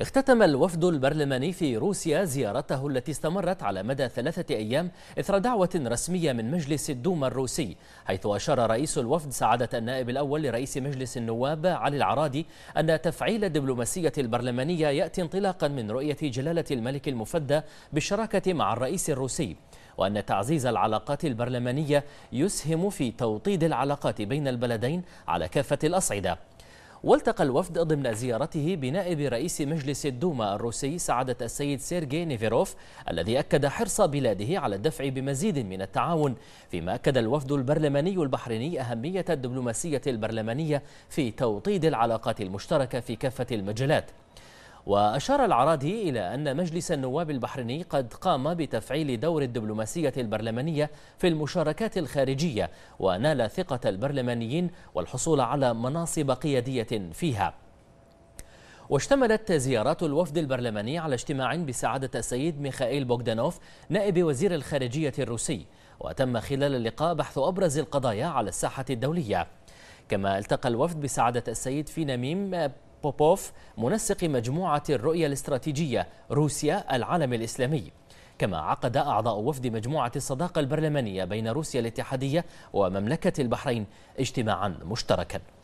اختتم الوفد البرلماني في روسيا زيارته التي استمرت على مدى ثلاثة أيام إثر دعوة رسمية من مجلس الدوما الروسي حيث أشار رئيس الوفد سعادة النائب الأول لرئيس مجلس النواب علي العرادي أن تفعيل الدبلوماسية البرلمانية يأتي انطلاقا من رؤية جلالة الملك المفدى بالشراكة مع الرئيس الروسي وأن تعزيز العلاقات البرلمانية يسهم في توطيد العلاقات بين البلدين على كافة الأصعدة والتقى الوفد ضمن زيارته بنائب رئيس مجلس الدوما الروسي سعادة السيد سيرجي نيفيروف الذي أكد حرص بلاده على الدفع بمزيد من التعاون فيما أكد الوفد البرلماني البحريني أهمية الدبلوماسية البرلمانية في توطيد العلاقات المشتركة في كافة المجالات وأشار العراضي إلى أن مجلس النواب البحريني قد قام بتفعيل دور الدبلوماسية البرلمانية في المشاركات الخارجية ونال ثقة البرلمانيين والحصول على مناصب قيادية فيها واشتملت زيارات الوفد البرلماني على اجتماع بسعادة السيد ميخائيل بوغدانوف نائب وزير الخارجية الروسي وتم خلال اللقاء بحث أبرز القضايا على الساحة الدولية كما التقى الوفد بسعادة السيد في نميم بوبوف منسق مجموعة الرؤية الاستراتيجية روسيا العالم الإسلامي كما عقد أعضاء وفد مجموعة الصداقة البرلمانية بين روسيا الاتحادية ومملكة البحرين اجتماعا مشتركا